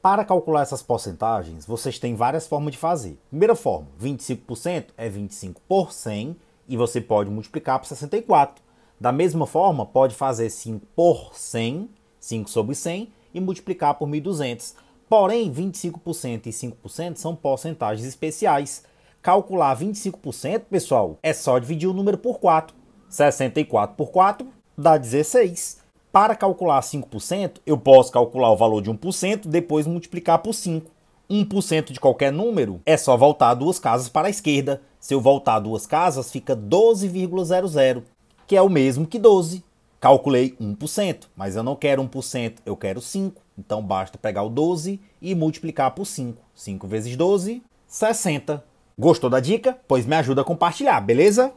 Para calcular essas porcentagens, vocês têm várias formas de fazer. Primeira forma, 25% é 25 por 100 e você pode multiplicar por 64. Da mesma forma, pode fazer 5 por 100, 5 sobre 100 e multiplicar por 1200. Porém, 25% e 5% são porcentagens especiais. Calcular 25%, pessoal, é só dividir o número por 4. 64 por 4 dá 16. Para calcular 5%, eu posso calcular o valor de 1%, depois multiplicar por 5. 1% de qualquer número é só voltar duas casas para a esquerda. Se eu voltar duas casas, fica 12,00, que é o mesmo que 12. Calculei 1%, mas eu não quero 1%, eu quero 5. Então basta pegar o 12 e multiplicar por 5. 5 vezes 12, 60. Gostou da dica? Pois me ajuda a compartilhar, beleza?